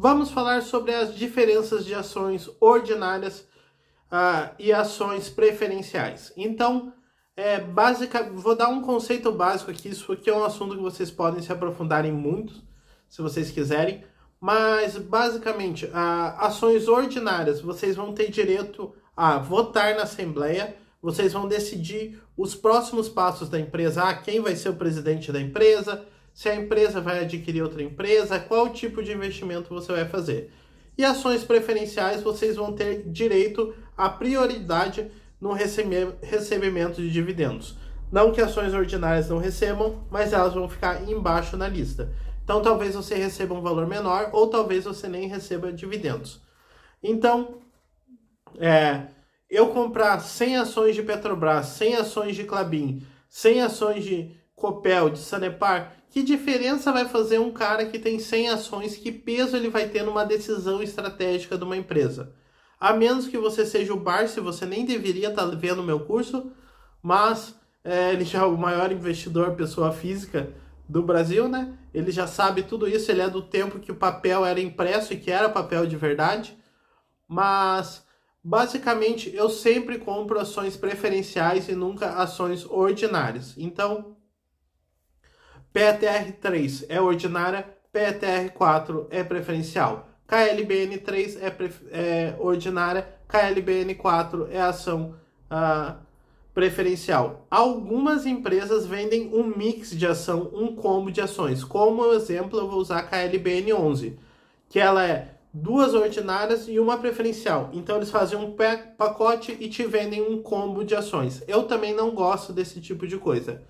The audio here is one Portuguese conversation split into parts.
vamos falar sobre as diferenças de ações ordinárias uh, e ações preferenciais. Então, é, básica, vou dar um conceito básico aqui, isso aqui é um assunto que vocês podem se aprofundarem muito, se vocês quiserem, mas basicamente, uh, ações ordinárias, vocês vão ter direito a votar na Assembleia, vocês vão decidir os próximos passos da empresa, ah, quem vai ser o presidente da empresa, se a empresa vai adquirir outra empresa, qual tipo de investimento você vai fazer. E ações preferenciais, vocês vão ter direito à prioridade no recebimento de dividendos. Não que ações ordinárias não recebam, mas elas vão ficar embaixo na lista. Então talvez você receba um valor menor ou talvez você nem receba dividendos. Então, é, eu comprar 100 ações de Petrobras, 100 ações de Clabin, 100 ações de Copel, de Sanepar, que diferença vai fazer um cara que tem 100 ações, que peso ele vai ter numa decisão estratégica de uma empresa? A menos que você seja o Barsi, você nem deveria estar tá vendo o meu curso, mas é, ele já é o maior investidor, pessoa física do Brasil, né? Ele já sabe tudo isso, ele é do tempo que o papel era impresso e que era papel de verdade. Mas basicamente eu sempre compro ações preferenciais e nunca ações ordinárias. Então, PTR3 é ordinária, PTR4 é preferencial. KLBN3 é, é ordinária, KLBN4 é ação ah, preferencial. Algumas empresas vendem um mix de ação, um combo de ações. Como exemplo, eu vou usar a KLBN11, que ela é duas ordinárias e uma preferencial. Então eles fazem um pacote e te vendem um combo de ações. Eu também não gosto desse tipo de coisa.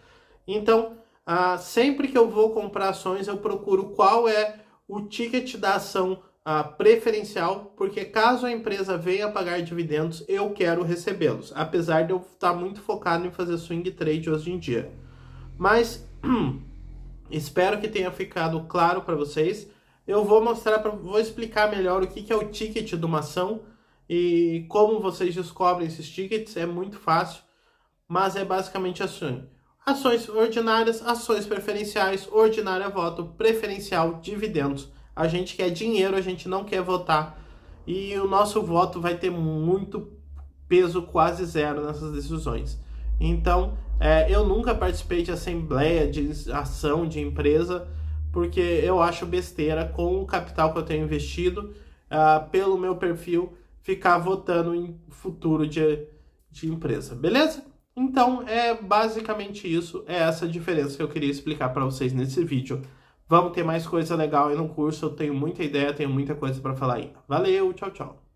Então, ah, sempre que eu vou comprar ações, eu procuro qual é o ticket da ação ah, preferencial, porque caso a empresa venha pagar dividendos, eu quero recebê-los, apesar de eu estar muito focado em fazer swing trade hoje em dia. Mas espero que tenha ficado claro para vocês. Eu vou mostrar, pra, vou explicar melhor o que, que é o ticket de uma ação e como vocês descobrem esses tickets. É muito fácil, mas é basicamente assim Ações ordinárias, ações preferenciais, ordinária voto, preferencial, dividendos. A gente quer dinheiro, a gente não quer votar. E o nosso voto vai ter muito peso quase zero nessas decisões. Então, é, eu nunca participei de assembleia, de ação de empresa, porque eu acho besteira com o capital que eu tenho investido, uh, pelo meu perfil, ficar votando em futuro de, de empresa, beleza? Então, é basicamente isso, é essa diferença que eu queria explicar para vocês nesse vídeo. Vamos ter mais coisa legal aí no curso, eu tenho muita ideia, tenho muita coisa para falar ainda. Valeu, tchau, tchau.